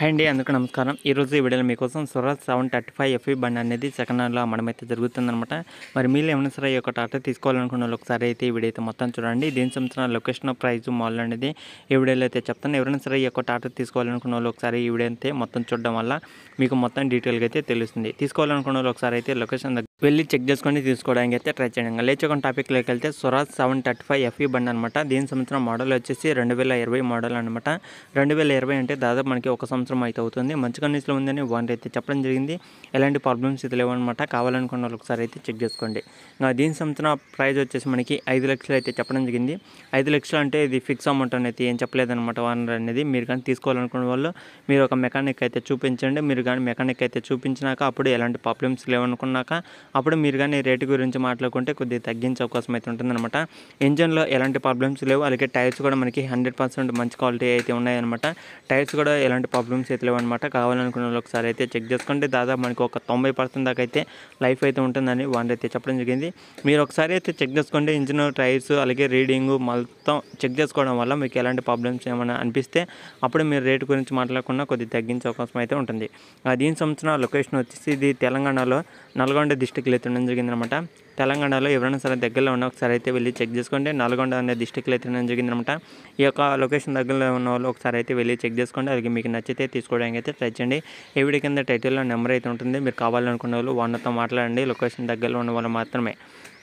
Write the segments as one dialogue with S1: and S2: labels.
S1: hi అండి అందుకు నమస్కారం ఈరోజు ఈ వీడియోలో మీకోసం Swaraj seven thirty five FE బండి అనేది సెకండ్ హ్యాండ్లో అమ్మడమైతే జరుగుతుందనమాట మరి మీరు ఏమైనా సరే ఈ యొక్క టాటా తీసుకోవాలనుకున్న ఒకసారి అయితే ఈ వీడియో అయితే మొత్తం చూడండి దీని సంబంధించిన లొకేషన్ ప్రైస్ మాల్ అనేది ఈ వీడియోలో అయితే చెప్తాను ఎవరైనా సరే ఈ యొక్క టాటా తీసుకోవాలనుకున్న ఒకసారి ఈ వీడియో అయితే మొత్తం చూడడం వల్ల మీకు మొత్తం డీటెయిల్గా అయితే తెలుస్తుంది తీసుకోవాలనుకున్న ఒకసారి అయితే లొకేషన్ వెళ్ళి చెక్ చేసుకొని తీసుకోవడానికి అయితే ట్రై చేయండి లేచి ఒక టాపిక్లోకి వెళ్తే Swaraj seven thirty five FE e బండి అనమాట దీని సంవత్సరం మోడల్ వచ్చేసి రెండు వేల ఇరవై మోడల్ అనమాట రెండు వేల ఇరవై అంటే దాదాపు మనకి ఒక సంవత్సరం అయితే అవుతుంది మంచి కండిషన్లో ఉందని వన్ అయితే చెప్పడం జరిగింది ఎలాంటి ప్రాబ్లమ్స్ ఇది లేవన్నమాట కావాలనుకున్న వాళ్ళు ఒకసారి అయితే చెక్ చేసుకోండి ఇంకా దీని సంవత్సరం ప్రైజ్ వచ్చేసి మనకి ఐదు లక్షలు అయితే చెప్పడం జరిగింది ఐదు లక్షలు అంటే ఇది ఫిక్స్ అమౌంట్ అనేది ఏం చెప్పలేదనమాట వానర్ అనేది మీరు కానీ తీసుకోవాలనుకున్న వాళ్ళు మీరు ఒక మెకానిక్ అయితే చూపించండి మీరు కానీ మెకానిక్ అయితే చూపించినాక అప్పుడు ఎలాంటి ప్రాబ్లమ్స్ లేవనుకున్నాక అప్పుడు మీరు కానీ రేటు గురించి మాట్లాడుకుంటే కొద్దిగా తగ్గించే అవకాశం అయితే ఉంటుందన్నమాట ఇంజన్లో ఎలాంటి ప్రాబ్లమ్స్ లేవు అలాగే టైర్స్ కూడా మనకి హండ్రెడ్ పర్సెంట్ మంచి క్వాలిటీ అయితే ఉన్నాయన్నమాట టైర్స్ కూడా ఎలాంటి ప్రాబ్లమ్స్ అయితే లేవన్నమాట కావాలనుకున్న ఒకసారి అయితే చెక్ చేసుకుంటే దాదాపు మనకి ఒక తొంభై పర్సెంట్ దాకా అయితే లైఫ్ అయితే ఉంటుందని వాళ్ళు అయితే చెప్పడం జరిగింది మీరు ఒకసారి అయితే చెక్ చేసుకోండి ఇంజన్ టైర్స్ అలాగే రీడింగు మల్ మొత్తం చెక్ చేసుకోవడం వల్ల మీకు ఎలాంటి ప్రాబ్లమ్స్ ఏమైనా అనిపిస్తే అప్పుడు మీరు రేటు గురించి మాట్లాడకుండా కొద్దిగా తగ్గించే అవకాశం అయితే ఉంటుంది దీని సంవత్సరం లొకేషన్ వచ్చేసి ఇది తెలంగాణలో నల్గొండ డిస్టిక్లో ఎత్తడం జరిగిందనమాట తెలంగాణలో ఎవరైనా సరే దగ్గరలో ఉన్న ఒకసారి అయితే వెళ్ళి చెక్ చేసుకోండి నల్గొండ అనే డిస్టిక్లో అయితే నేను జరిగిందనమాట ఈ యొక్క లొకేషన్ దగ్గరలో ఉన్న వాళ్ళు ఒకసారి అయితే వెళ్ళి చెక్ చేసుకోండి అలాగే మీకు నచ్చితే తీసుకోవడానికి అయితే ట్రై చేయండి ఈ వీడియో కింద టైటిల్లో నెంబర్ అయితే ఉంటుంది మీరు కావాలనుకున్న వాళ్ళు ఓనర్తో మాట్లాడండి లొకేషన్ దగ్గరలో ఉన్న వాళ్ళు మాత్రమే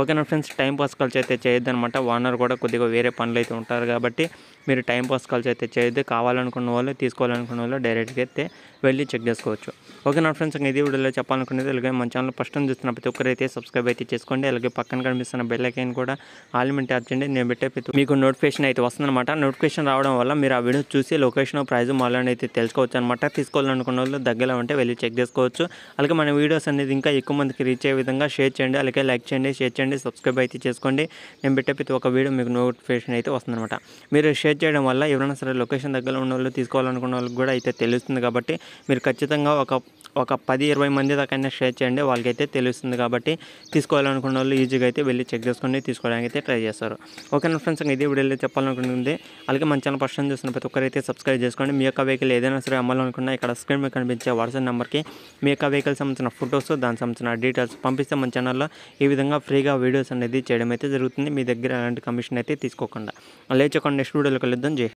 S1: ఓకేనా ఫ్రెండ్స్ టైం పాస్ కాల్స్ అయితే అనమాట ఓనర్ కూడా కొద్దిగా వేరే పనులు అయితే ఉంటారు కాబట్టి మీరు టైం పాస్ కాల్స్ అయితే చేయొద్దు కావాలనుకున్న వాళ్ళు తీసుకోవాలనుకున్న వాళ్ళు డైరెక్ట్గా అయితే వెళ్ళి చెక్ చేసుకోవచ్చు ఓకే నా ఫ్రెండ్స్ ఇంకా ఇది వీడియోలో చెప్పాలనుకునేది అలాగే మన ఛానల్ ఫస్ట్ టైం చూస్తున్న ప్రతి ఒక్కరైతే సబ్స్క్రైబ్ అయితే చేసుకోండి అలాగే పక్కన కనిపిస్తున్న బెల్ ఐకన్ కూడా ఆల్మెంట్ ట్యాప్ చేయండి నేను పెట్టే మీకు నోటిఫికేషన్ అయితే వస్తుందన్నమాట నోటిఫికేషన్ రావడం వల్ల మీరు ఆ వీడియో చూసి లొకేషన్ ప్రైజ్ మళ్ళీ అయితే తెలుసుకోవచ్చు అనమాట తీసుకోవాలనుకున్న వాళ్ళు దగ్గరలో ఉంటే వెళ్ళి చెక్ చేసుకోవచ్చు అలాగే మన వీడియోస్ అనేది ఇంకా ఎక్కువ మందికి రీచ్ అయ్యే విధంగా షేర్ చేయండి అలాగే లైక్ చేయండి షేర్ చేయండి సబ్స్క్రైబ్ అయితే చేసుకోండి నేను పెట్టే ప్రతి ఒక్క వీడియో మీకు నోటిఫికేషన్ అయితే వస్తుందన్నమాట మీరు షేర్ చేయడం వల్ల ఎవరైనా సరే లొకేషన్ దగ్గర ఉన్న వాళ్ళు తీసుకోవాలనుకున్న వాళ్ళకి కూడా అయితే తెలుస్తుంది కాబట్టి మీరు ఖచ్చితంగా ఒక ఒక పది ఇరవై మంది దాకైనా షేర్ చేయండి వాళ్ళకైతే తెలుస్తుంది కాబట్టి తీసుకోవాలనుకున్న వాళ్ళు ఈజీగా అయితే వెళ్ళి చెక్ చేసుకొని తీసుకోవడానికి అయితే ట్రై చేస్తారు ఓకేనా ఫ్రెండ్స్ ఇంకా ఇదే వీడియోలో చెప్పాలనుకుంటుంది అలాగే మన ఛానల్ ఫస్ట్ చూసిన ప్రతి ఒక్కరైతే సబ్స్క్రైబ్ చేసుకోండి మీ యొక్క వెహికల్ ఏదైనా సరే అమ్మాలనుకున్నా ఇక్కడ స్క్రీన్ మీద కనిపించే వాట్సాప్ నెంబర్కి మీ యొక్క వెహికల్ సంబంధించిన ఫొటోస్ దానికి సంబంధించిన డీటెయిల్స్ పంపిస్తే మన ఛానల్లో ఈ విధంగా ఫ్రీగా వీడియోస్ అనేది చేయడం అయితే జరుగుతుంది మీ దగ్గర అలాంటి కమిషన్ అయితే తీసుకోకుండా లేచకుండా నెక్స్ట్ వీడియోలో కలుద్దాం జై